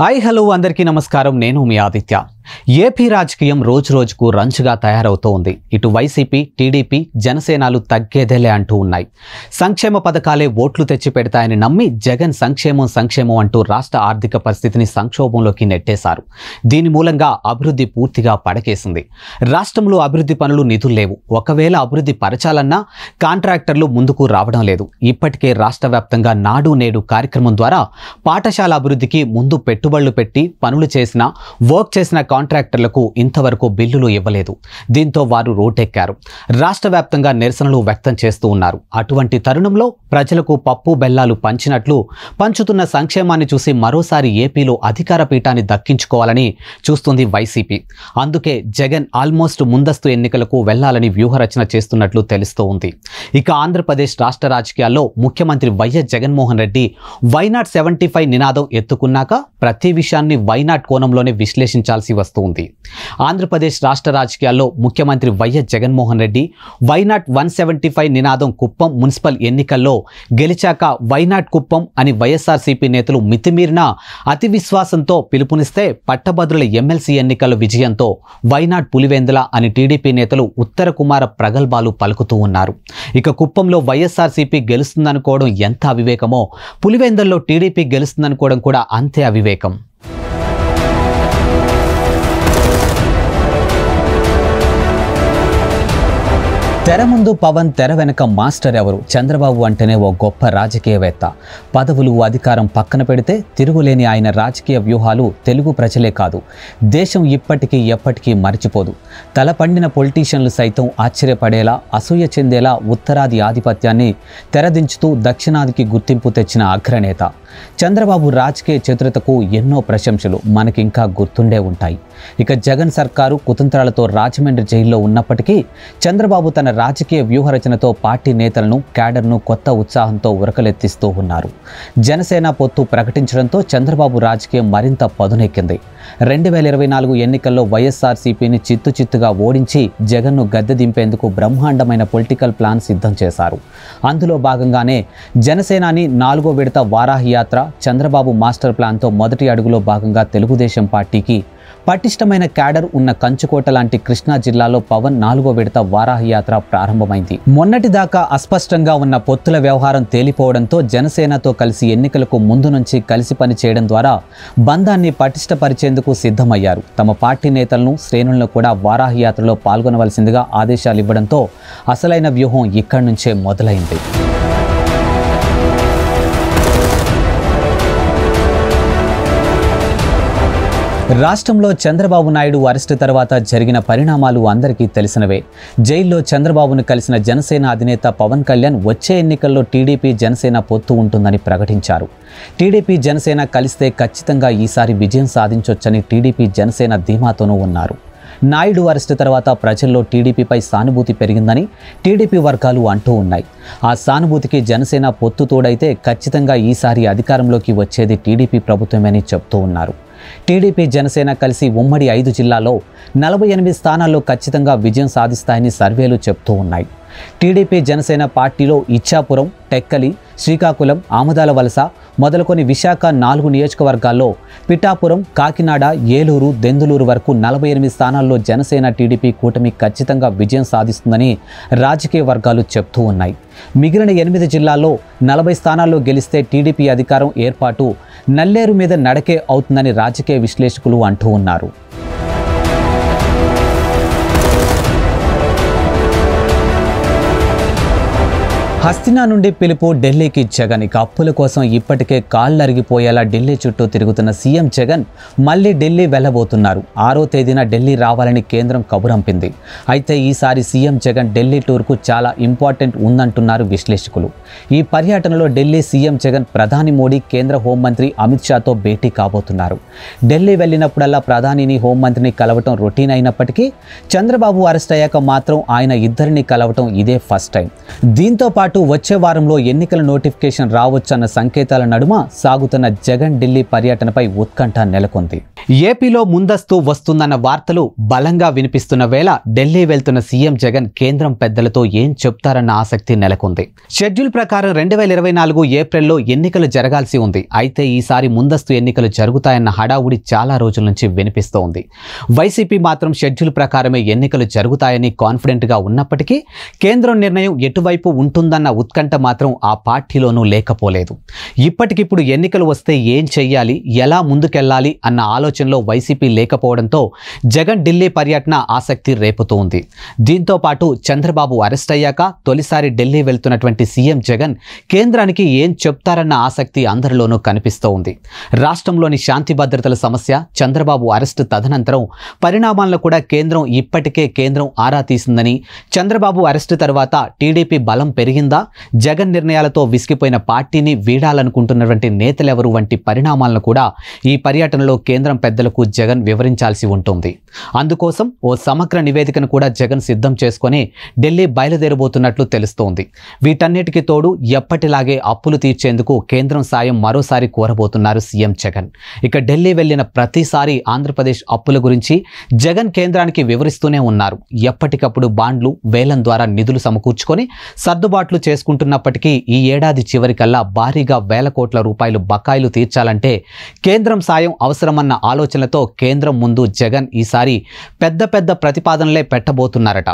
hi hello अंदर की नमस्कार नैन आदि ఏపీ రాజకీయం రోజు రోజుకు రంచుగా తయారవుతూ ఉంది ఇటు వైసీపీ టీడీపీ జనసేనలు తగ్గేదేలే అంటూ ఉన్నాయి సంక్షేమ పథకాలే ఓట్లు తెచ్చి పెడతాయని నమ్మి జగన్ సంక్షేమం సంక్షేమం అంటూ రాష్ట్ర ఆర్థిక పరిస్థితిని సంక్షోభంలోకి నెట్టేశారు దీని మూలంగా అభివృద్ధి పూర్తిగా పడకేసింది రాష్ట్రంలో అభివృద్ధి పనులు నిధులు లేవు ఒకవేళ అభివృద్ధి పరచాలన్నా కాంట్రాక్టర్లు ముందుకు రావడం లేదు ఇప్పటికే రాష్ట్ర వ్యాప్తంగా నాడు నేడు కార్యక్రమం ద్వారా పాఠశాల అభివృద్ధికి ముందు పెట్టుబడులు పెట్టి పనులు చేసిన వర్క్ చేసిన కాంట్రాక్టర్లకు ఇంతవరకు బిల్లులు ఇవ్వలేదు దీంతో వారు రోడ్డెక్కారు రాష్ట్ర వ్యాప్తంగా నిరసనలు వ్యక్తం చేస్తూ ఉన్నారు అటువంటి తరుణంలో ప్రజలకు పప్పు బెల్లాలు పంచినట్లు పంచుతున్న సంక్షేమాన్ని చూసి మరోసారి ఏపీలో అధికార పీఠాన్ని దక్కించుకోవాలని చూస్తుంది వైసీపీ అందుకే జగన్ ఆల్మోస్ట్ ముందస్తు ఎన్నికలకు వెళ్లాలని వ్యూహరచన చేస్తున్నట్లు తెలుస్తూ ఉంది ఇక ఆంధ్రప్రదేశ్ రాష్ట్ర రాజకీయాల్లో ముఖ్యమంత్రి YS Jaganmohan Reddy why not seventy five నినాదం ఎత్తుకున్నాక ప్రతి విషయాన్ని వైనాట్ కోణంలోనే విశ్లేషించాల్సి వస్తుంది వస్తూ ఉంది ఆంధ్రప్రదేశ్ రాష్ట్ర రాజకీయాల్లో ముఖ్యమంత్రి YS Jaganmohan Reddy why not one seventy five నినాదం కుప్పం మున్సిపల్ ఎన్నికల్లో గెలిచాక వైనాట్ కుప్పం అని వైఎస్ఆర్సీపీ నేతలు మితిమీరిన అతి విశ్వాసంతో పిలుపునిస్తే పట్టభద్రుల ఎమ్మెల్సీ ఎన్నికల విజయంతో వైనాట్ పులివెందుల అని టీడీపీ నేతలు ఉత్తర కుమార ప్రగల్భాలు పలుకుతూ ఉన్నారు ఇక కుప్పంలో వైఎస్ఆర్సీపీ గెలుస్తుందనుకోవడం ఎంత అవివేకమో పులివెందుల్లో టీడీపీ గెలుస్తుందనుకోవడం కూడా అంతే అవివేకం తెర ముందు పవన్ తెర వెనక మాస్టర్ ఎవరు చంద్రబాబు అంటేనే ఓ గొప్ప రాజకీయవేత్త పదవులు అధికారం పక్కన పెడితే తిరుగులేని ఆయన రాజకీయ వ్యూహాలు తెలుగు ప్రజలే కాదు దేశం ఇప్పటికీ ఎప్పటికీ మరిచిపోదు తలపండిన పొలిటీషియన్లు సైతం ఆశ్చర్యపడేలా అసూయ చెందేలా ఉత్తరాది ఆధిపత్యాన్ని తెరదించుతూ దక్షిణాదికి గుర్తింపు తెచ్చిన అగ్రనేత చంద్రబాబు రాజకీయ చతురతకు ఎన్నో ప్రశంసలు మనకింకా గుర్తుండే ఉంటాయి ఇక జగన్ సర్కారు కుతంత్రాలతో రాజమండ్రి జైల్లో ఉన్నప్పటికీ చంద్రబాబు తన రాజకీయ వ్యూహరచనతో పార్టీ నేతలను క్యాడర్ను కొత్త ఉత్సాహంతో ఉరకలెత్తిస్తూ ఉన్నారు జనసేన పొత్తు ప్రకటించడంతో చంద్రబాబు రాజకీయం మరింత పదునెక్కింది రెండు వేల ఇరవై నాలుగు ఎన్నికల్లో వైఎస్ఆర్సీపీని చిత్తు చిత్తుగా ఓడించి జగన్ను గద్దె దింపేందుకు బ్రహ్మాండమైన పొలిటికల్ ప్లాన్ సిద్ధం చేశారు అందులో భాగంగానే జనసేనాని నాలుగో విడత వారాహి యాత్ర చంద్రబాబు మాస్టర్ ప్లాన్తో మొదటి అడుగులో భాగంగా తెలుగుదేశం పార్టీకి పటిష్టమైన క్యాడర్ ఉన్న కంచుకోట లాంటి కృష్ణా జిల్లాలో పవన్ నాలుగో విడత వారాహ యాత్ర ప్రారంభమైంది మొన్నటి దాకా అస్పష్టంగా ఉన్న పొత్తుల వ్యవహారం తేలిపోవడంతో జనసేనతో కలిసి ఎన్నికలకు ముందు నుంచి కలిసి పనిచేయడం ద్వారా బంధాన్ని పటిష్టపరిచేందుకు సిద్ధమయ్యారు తమ పార్టీ నేతలను శ్రేణులను కూడా వారాహ యాత్రలో పాల్గొనవలసిందిగా ఆదేశాలు ఇవ్వడంతో అసలైన వ్యూహం ఇక్కడి నుంచే మొదలైంది రాష్ట్రంలో చంద్రబాబు నాయుడు అరెస్టు తర్వాత జరిగిన పరిణామాలు అందరికీ తెలిసినవే జైల్లో చంద్రబాబును కలిసిన జనసేన అధినేత పవన్ కళ్యాణ్ వచ్చే ఎన్నికల్లో టీడీపీ జనసేన పొత్తు ఉంటుందని ప్రకటించారు టీడీపీ జనసేన కలిస్తే ఖచ్చితంగా ఈసారి విజయం సాధించొచ్చని టీడీపీ జనసేన ధీమాతోనూ ఉన్నారు నాయుడు అరెస్టు తర్వాత ప్రజల్లో టీడీపీపై సానుభూతి పెరిగిందని టీడీపీ వర్గాలు అంటూ ఉన్నాయి ఆ సానుభూతికి జనసేన పొత్తు తోడైతే ఖచ్చితంగా ఈసారి అధికారంలోకి వచ్చేది టీడీపీ ప్రభుత్వమేని చెబుతూ ఉన్నారు టీడీపీ జనసేన కలిసి ఉమ్మడి ఐదు జిల్లాల్లో నలభై ఎనిమిది స్థానాల్లో ఖచ్చితంగా విజయం సాధిస్తాయని సర్వేలు చెబుతూ ఉన్నాయి టీడీపీ జనసేన పార్టీలో ఇచ్చాపురం టెక్కలి శ్రీకాకుళం ఆముదాల వలస మొదలుకొని విశాఖ నాలుగు నియోజకవర్గాల్లో పిఠాపురం కాకినాడ ఏలూరు దెందులూరు వరకు నలభై ఎనిమిది స్థానాల్లో జనసేన టీడీపీ కూటమి ఖచ్చితంగా విజయం సాధిస్తుందని రాజకీయ వర్గాలు చెప్తూ ఉన్నాయి మిగిలిన ఎనిమిది జిల్లాల్లో నలభై స్థానాల్లో గెలిస్తే టీడీపీ అధికారం ఏర్పాటు నల్లేరు మీద నడకే అవుతుందని రాజకీయ విశ్లేషకులు అంటూ ఉన్నారు హస్తినా నుండి పిలుపు ఢిల్లీకి జగన్ ఇక అప్పుల కోసం ఇప్పటికే కాళ్ళరిగిపోయేలా ఢిల్లీ చుట్టూ తిరుగుతున్న సీఎం జగన్ మళ్ళీ ఢిల్లీ వెళ్ళబోతున్నారు ఆరో తేదీన ఢిల్లీ రావాలని కేంద్రం కబురంపింది అయితే ఈసారి సీఎం జగన్ ఢిల్లీ టూర్కు చాలా ఇంపార్టెంట్ ఉందంటున్నారు విశ్లేషకులు ఈ పర్యటనలో ఢిల్లీ సీఎం జగన్ ప్రధాని మోడీ కేంద్ర హోంమంత్రి అమిత్ షాతో భేటీ కాబోతున్నారు ఢిల్లీ వెళ్ళినప్పుడల్లా ప్రధానిని హోంమంత్రిని కలవటం రొటీన్ అయినప్పటికీ చంద్రబాబు అరెస్ట్ అయ్యాక మాత్రం ఆయన ఇద్దరిని కలవటం ఇదే ఫస్ట్ టైం దీంతో పాటు పాటు వచ్చే వారంలో ఎన్నికల నోటిఫికేషన్ రావచ్చన్న సంకేతాల నడుమ సాగుతున్న జగన్ ఢిల్లీ పర్యటనపై ఉత్కంఠ నెలకొంది ఏపీలో ముందస్తు వస్తుందన్న వార్తలు బలంగా వినిపిస్తున్న వేళ ఢిల్లీ వెళ్తున్న సీఎం జగన్ కేంద్రం పెద్దలతో ఏం చెప్తారన్న ఆసక్తి నెలకొంది షెడ్యూల్ ప్రకారం రెండు వేల ఇరవై నాలుగు ఏప్రిల్లో ఎన్నికలు జరగాల్సి ఉంది అయితే ఈసారి ముందస్తు ఎన్నికలు జరుగుతాయన్న హడావుడి చాలా రోజుల నుంచి వినిపిస్తోంది వైసీపీ మాత్రం షెడ్యూల్ ప్రకారమే ఎన్నికలు జరుగుతాయని కాన్ఫిడెంట్గా ఉన్నప్పటికీ కేంద్రం నిర్ణయం ఎటువైపు ఉంటుందన్న అన్న ఉత్కంఠ మాత్రం ఆ పార్టీలోనూ లేకపోలేదు ఇప్పటికిప్పుడు ఎన్నికలు వస్తే ఏం చెయ్యాలి ఎలా ముందుకెళ్లాలి అన్న ఆలోచనలో వైసీపీ లేకపోవడంతో జగన్ ఢిల్లీ పర్యటన ఆసక్తి రేపుతూ ఉంది దీంతో పాటు చంద్రబాబు అరెస్ట్ అయ్యాక తొలిసారి ఢిల్లీ వెళ్తున్నటువంటి సీఎం జగన్ కేంద్రానికి ఏం చెప్తారన్న ఆసక్తి అందరిలోనూ కనిపిస్తూ ఉంది రాష్ట్రంలోని శాంతి భద్రతల సమస్య చంద్రబాబు అరెస్ట్ తదనంతరం పరిణామాలను కూడా కేంద్రం ఇప్పటికే కేంద్రం ఆరా తీసిందని చంద్రబాబు అరెస్టు తర్వాత టీడీపీ బలం పెరిగింది ఉందా జగన్ నిర్ణయాలతో విసిగిపోయిన పార్టీని వీడాలనుకుంటున్నటువంటి నేతలెవరు వంటి పరిణామాలను కూడా ఈ పర్యటనలో కేంద్రం పెద్దలకు జగన్ వివరించాల్సి ఉంటుంది అందుకోసం ఓ సమగ్ర నివేదికను కూడా జగన్ సిద్ధం చేసుకొని ఢిల్లీ బయలుదేరబోతున్నట్లు తెలుస్తోంది వీటన్నిటికీ తోడు ఎప్పటిలాగే అప్పులు తీర్చేందుకు కేంద్రం సాయం మరోసారి కోరబోతున్నారు సీఎం జగన్ ఇక ఢిల్లీ వెళ్లిన ప్రతిసారి ఆంధ్రప్రదేశ్ అప్పుల గురించి జగన్ కేంద్రానికి వివరిస్తూనే ఉన్నారు ఎప్పటికప్పుడు బాండ్లు వేలం ద్వారా నిధులు సమకూర్చుకొని సర్దుబాట్లు వసూలు చేసుకుంటున్నప్పటికీ ఈ ఏడాది చివరికల్లా భారీగా వేల కోట్ల రూపాయలు బకాయిలు తీర్చాలంటే కేంద్రం సాయం అవసరమన్న ఆలోచనలతో కేంద్రం ముందు జగన్ ఈసారి పెద్ద పెద్ద ప్రతిపాదనలే పెట్టబోతున్నారట